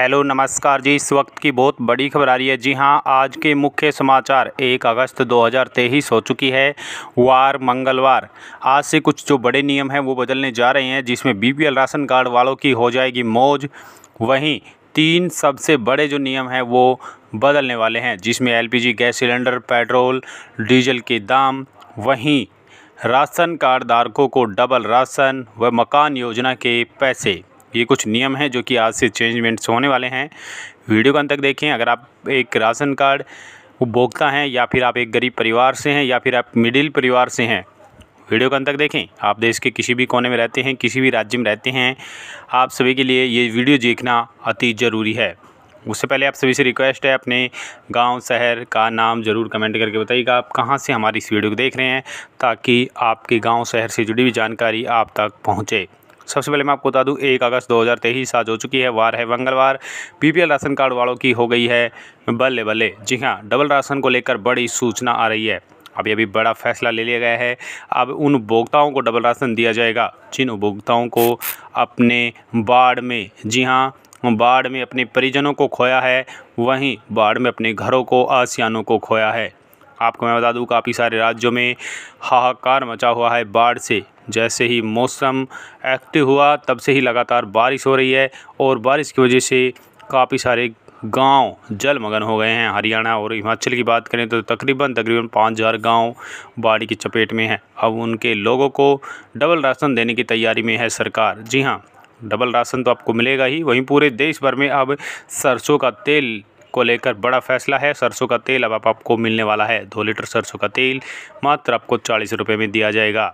hello नमस्कार जी इस वक्त की बहुत बड़ी खबर आ रही है जी हाँ आज के मुख्य समाचार एक अगस्त 2023 हो चुकी है वार मंगलवार आज से कुछ जो बड़े नियम हैं वो बदलने जा रहे हैं जिसमें बीपीएल राशन कार्ड वालों की हो जाएगी मौज वहीं तीन सबसे बड़े जो नियम हैं वो बदलने वाले हैं जिसमें L gas cylinder petrol diesel के दाम वहीं राशन कार्ड धारकों को डबल राशन व मकान योजना के पैसे ये कुछ नियम हैं जो कि आज से चेंजमेंट्स होने वाले हैं वीडियो का अंत तक देखें अगर आप एक राशन कार्ड उपभोक्ता हैं या फिर आप एक गरीब परिवार से हैं या फिर आप मिडिल परिवार से हैं वीडियो का अंत तक देखें आप देश के किसी भी कोने में रहते हैं किसी भी राज्य में रहते हैं आप सभी के लिए ये वीडियो देखना अति ज़रूरी है उससे पहले आप सभी से रिक्वेस्ट है अपने गांव शहर का नाम ज़रूर कमेंट करके बताइएगा आप कहां से हमारी इस वीडियो को देख रहे हैं ताकि आपके गांव शहर से जुड़ी हुई जानकारी आप तक पहुंचे सबसे पहले मैं आपको बता दूँ एक अगस्त 2023 आज हो चुकी है वार है मंगलवार एल राशन कार्ड वालों की हो गई है बल्ले बल्ले जी हाँ डबल राशन को लेकर बड़ी सूचना आ रही है अभी अभी बड़ा फैसला ले लिया गया है अब उन उपभोक्ताओं को डबल राशन दिया जाएगा जिन उपभोक्ताओं को अपने बाढ़ में जी हाँ बाढ़ में अपने परिजनों को खोया है वहीं बाढ़ में अपने घरों को आसियानों को खोया है आपको मैं बता दूं काफ़ी सारे राज्यों में हाहाकार मचा हुआ है बाढ़ से जैसे ही मौसम एक्टिव हुआ तब से ही लगातार बारिश हो रही है और बारिश की वजह से काफ़ी सारे गांव जलमग्न हो गए हैं हरियाणा और हिमाचल की बात करें तो तकरीबन तकरीबन पाँच हज़ार गाँव बाढ़ की चपेट में हैं अब उनके लोगों को डबल राशन देने की तैयारी में है सरकार जी हाँ डबल राशन तो आपको मिलेगा ही वहीं पूरे देश भर में अब सरसों का तेल को लेकर बड़ा फैसला है सरसों का तेल अब आप आपको मिलने वाला है दो लीटर सरसों का तेल मात्र आपको चालीस रुपये में दिया जाएगा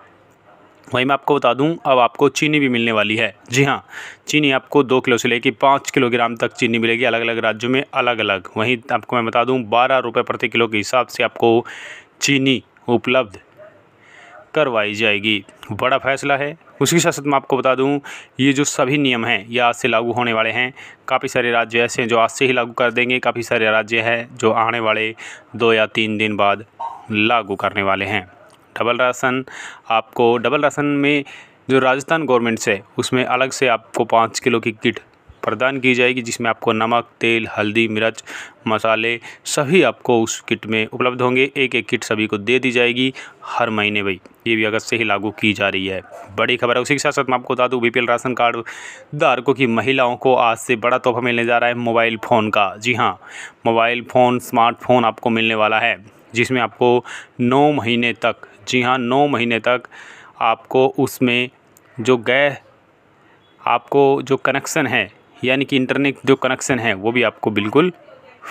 वहीं मैं आपको बता दूं अब आपको चीनी भी मिलने वाली है जी हाँ चीनी आपको दो किलो से लेकर पाँच किलोग्राम तक चीनी मिलेगी अलग अलग राज्यों में अलग अलग वहीं आपको मैं बता दूँ बारह रुपये प्रति किलो के हिसाब से आपको चीनी उपलब्ध करवाई जाएगी बड़ा फैसला है उसके साथ साथ मैं आपको बता दूं ये जो सभी नियम हैं ये आज से लागू होने वाले हैं काफ़ी सारे राज्य ऐसे हैं जो आज से ही लागू कर देंगे काफ़ी सारे राज्य हैं जो आने वाले दो या तीन दिन बाद लागू करने वाले हैं डबल राशन आपको डबल राशन में जो राजस्थान गवर्नमेंट से उसमें अलग से आपको पाँच किलो की किट प्रदान की जाएगी जिसमें आपको नमक तेल हल्दी मिर्च मसाले सभी आपको उस किट में उपलब्ध होंगे एक एक किट सभी को दे दी जाएगी हर महीने भाई ये भी अगस्त से ही लागू की जा रही है बड़ी खबर है उसी के साथ साथ मैं आपको बता दूँ बी राशन कार्ड धारकों की महिलाओं को आज से बड़ा तोहफा मिलने जा रहा है मोबाइल फ़ोन का जी हाँ मोबाइल फ़ोन स्मार्टफोन आपको मिलने वाला है जिसमें आपको नौ महीने तक जी हाँ नौ महीने तक आपको उसमें जो गए आपको जो कनेक्शन है यानी कि इंटरनेट जो कनेक्शन है वो भी आपको बिल्कुल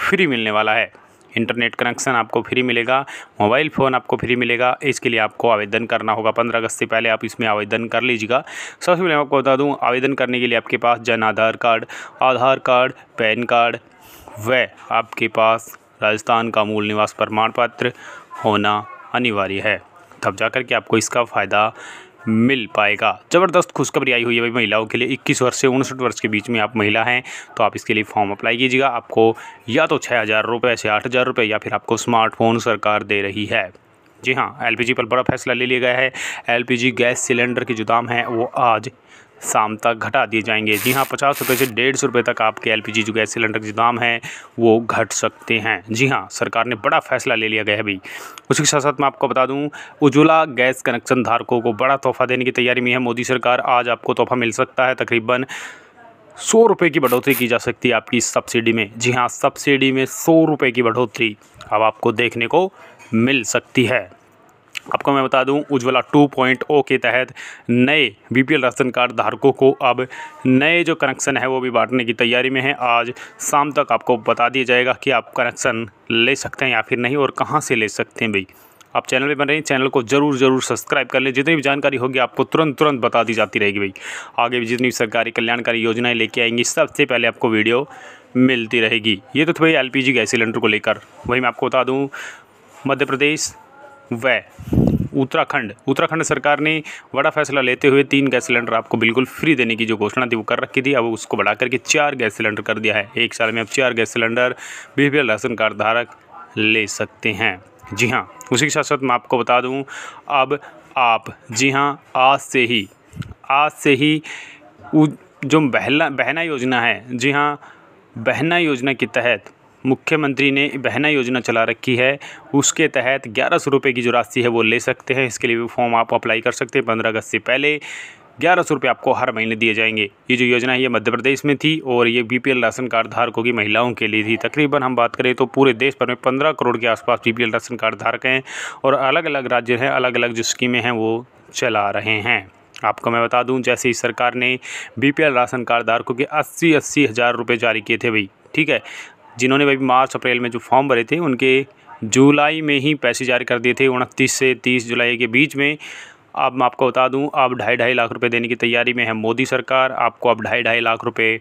फ्री मिलने वाला है इंटरनेट कनेक्शन आपको फ्री मिलेगा मोबाइल फ़ोन आपको फ्री मिलेगा इसके लिए आपको आवेदन करना होगा पंद्रह अगस्त से पहले आप इसमें आवेदन कर लीजिएगा सबसे पहले मैं आपको बता दूँ आवेदन करने के लिए आपके पास Jan Aadhaar card Aadhaar card PAN card व आपके पास राजस्थान का मूल निवास प्रमाण पत्र होना अनिवार्य है तब जाकर के आपको इसका फ़ायदा मिल पाएगा ज़बरदस्त खुशखबरी आई हुई है भाई महिलाओं के लिए इक्कीस वर्ष से उनसठ वर्ष के बीच में आप महिला हैं तो आप इसके लिए फॉर्म अप्लाई कीजिएगा आपको या तो छः हज़ार रुपये से आठ हज़ार रुपये या फिर आपको स्मार्टफोन सरकार दे रही है जी हाँ एलपीजी पर बड़ा फैसला ले लिया गया है एलपीजी गैस सिलेंडर के जो दाम हैं वो आज शाम तक घटा दिए जाएंगे जी हाँ पचास रुपये से डेढ़ सौ रुपये तक आपके एल जो गैस सिलेंडर के दाम हैं वो घट सकते हैं जी हाँ सरकार ने बड़ा फैसला ले लिया गया है भाई उसके साथ साथ मैं आपको बता दूँ उज्ज्वला गैस कनेक्शन धारकों को बड़ा तोहफा देने की तैयारी में है मोदी सरकार आज आपको तोहफा मिल सकता है तकरीबन सौ रुपये की बढ़ोतरी की जा सकती है आपकी सब्सिडी में जी हाँ सब्सिडी में सौ रुपये की बढ़ोतरी अब आपको देखने को मिल सकती है आपको मैं बता दूं उज्ज्वला 2.0 के तहत नए बीपीएल राशन कार्ड धारकों को अब नए जो कनेक्शन है वो भी बांटने की तैयारी में है आज शाम तक आपको बता दिया जाएगा कि आप कनेक्शन ले सकते हैं या फिर नहीं और कहाँ से ले सकते हैं भाई आप चैनल पे बन रहे हैं चैनल को जरूर जरूर सब्सक्राइब कर लें जितनी भी जानकारी होगी आपको तुरंत तुरंत बता दी जाती रहेगी भाई आगे भी जितनी भी सरकारी कल्याणकारी योजनाएं लेके आएंगी सबसे पहले आपको वीडियो मिलती रहेगी ये तो थे भाई एल गैस सिलेंडर को लेकर वही मैं आपको बता दूँ मध्य प्रदेश व उत्तराखंड उत्तराखंड सरकार ने बड़ा फैसला लेते हुए तीन गैस सिलेंडर आपको बिल्कुल फ्री देने की जो घोषणा थी वो कर रखी थी अब उसको बढ़ा करके चार गैस सिलेंडर कर दिया है एक साल में अब चार गैस सिलेंडर बी राशन कार्ड धारक ले सकते हैं जी हाँ उसी के साथ साथ मैं आपको बता दूँ अब आप जी हाँ आज से ही आज से ही जो बहला बहना योजना है जी हाँ बहना योजना के तहत मुख्यमंत्री ने बहना योजना चला रखी है उसके तहत ग्यारह सौ रुपये की जो राशि है वो ले सकते हैं इसके लिए फॉर्म आप अप्लाई कर सकते हैं पंद्रह अगस्त से पहले ग्यारह सौ रुपये आपको हर महीने दिए जाएंगे ये जो योजना है ये मध्य प्रदेश में थी और ये बीपीएल राशन कार्ड धारकों की महिलाओं के लिए थी तकरीबन हम बात करें तो पूरे देश भर में पंद्रह करोड़ के आसपास बीपीएल राशन कार्ड धारक हैं और अलग अलग राज्य हैं अलग अलग जो स्कीमें हैं वो चला रहे हैं आपको मैं बता दूं जैसे ही सरकार ने बीपीएल राशन कार्ड धारकों के अस्सी अस्सी हज़ार रुपये जारी किए थे भाई ठीक है जिन्होंने भाई मार्च अप्रैल में जो फॉर्म भरे थे उनके जुलाई में ही पैसे जारी कर दिए थे उनतीस से तीस जुलाई के बीच में अब मैं आपको बता दूं आप ढाई ढाई लाख रुपए देने की तैयारी में है मोदी सरकार आपको अब ढाई ढाई लाख रुपए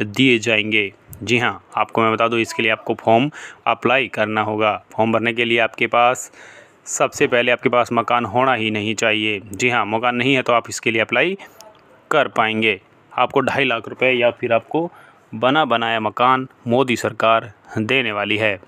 दिए जाएंगे जी हाँ आपको मैं बता दूं इसके लिए आपको फॉर्म अप्लाई करना होगा फॉर्म भरने के लिए आपके पास सबसे पहले आपके पास मकान होना ही नहीं चाहिए जी हाँ मकान नहीं है तो आप इसके लिए अप्लाई कर पाएंगे आपको ढाई लाख रुपये या फिर आपको बना बनाया मकान मोदी सरकार देने वाली है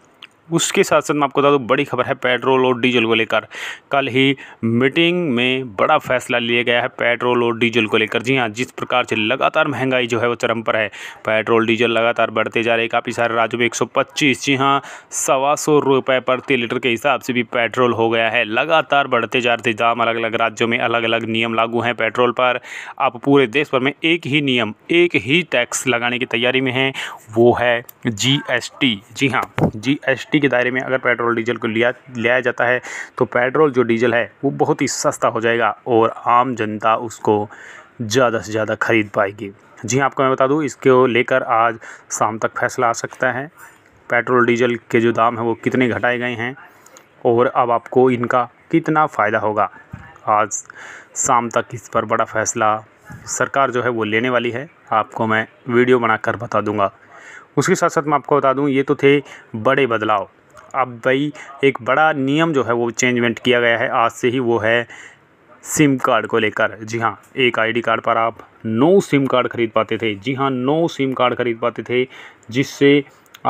उसके साथ साथ मैं आपको बता दूँ बड़ी खबर है पेट्रोल और डीजल को लेकर कल ही मीटिंग में बड़ा फैसला लिया गया है पेट्रोल और डीजल को लेकर जी हाँ जिस प्रकार से लगातार महंगाई जो है वो चरम पर है पेट्रोल डीजल लगातार बढ़ते जा रहे हैं काफ़ी सारे राज्यों में एक जी हाँ सवा सौ रुपये प्रति लीटर के हिसाब से भी पेट्रोल हो गया है लगातार बढ़ते जा रहे दाम अलग अलग राज्यों में अलग अलग नियम लागू हैं पेट्रोल पर आप पूरे देश भर में एक ही नियम एक ही टैक्स लगाने की तैयारी में हैं वो है जी जी हाँ जी के दायरे में अगर पेट्रोल डीजल को लिया लिया जाता है तो पेट्रोल जो डीजल है वो बहुत ही सस्ता हो जाएगा और आम जनता उसको ज़्यादा से ज़्यादा खरीद पाएगी जी हाँ, आपको मैं बता दूँ इसको लेकर आज शाम तक फैसला आ सकता है पेट्रोल डीजल के जो दाम हैं वो कितने घटाए गए हैं और अब आपको इनका कितना फ़ायदा होगा आज शाम तक इस पर बड़ा फैसला सरकार जो है वो लेने वाली है आपको मैं वीडियो बनाकर बता दूंगा उसके साथ साथ मैं आपको बता दूँ ये तो थे बड़े बदलाव अब भाई एक बड़ा नियम जो है वो चेंजमेंट किया गया है आज से ही वो है सिम कार्ड को लेकर जी हाँ एक आईडी कार्ड पर आप नौ सिम कार्ड खरीद पाते थे जी हाँ नौ सिम कार्ड खरीद पाते थे जिससे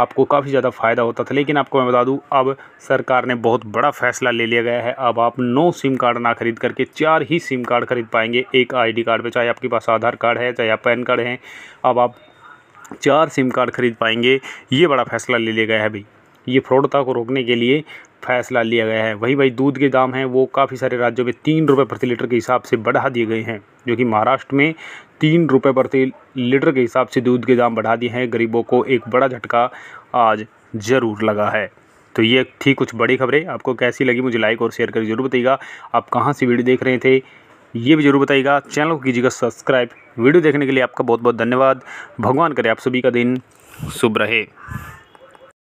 आपको काफ़ी ज़्यादा फ़ायदा होता था लेकिन आपको मैं बता दूं अब सरकार ने बहुत बड़ा फैसला ले लिया गया है अब आप नौ सिम कार्ड ना खरीद करके चार ही सिम कार्ड खरीद पाएंगे एक आईडी कार्ड पे चाहे आपके पास आधार कार्ड है चाहे आप पैन कार्ड हैं अब आप चार सिम कार्ड खरीद पाएंगे ये बड़ा फैसला ले लिया गया है भाई ये फ्रॉडता को रोकने के लिए फैसला लिया गया है वही भाई दूध के दाम हैं वो काफ़ी सारे राज्यों में तीन रुपये प्रति लीटर के हिसाब से बढ़ा दिए गए हैं जो कि महाराष्ट्र में तीन रुपये प्रति लीटर के हिसाब से दूध के दाम बढ़ा दिए हैं गरीबों को एक बड़ा झटका आज ज़रूर लगा है तो ये थी कुछ बड़ी खबरें आपको कैसी लगी मुझे लाइक और शेयर कर जरूर बताइएगा आप कहाँ से वीडियो देख रहे थे ये भी जरूर बताइएगा चैनल को कीजिएगा सब्सक्राइब वीडियो देखने के लिए आपका बहुत बहुत धन्यवाद भगवान करे आप सभी का दिन शुभ रहे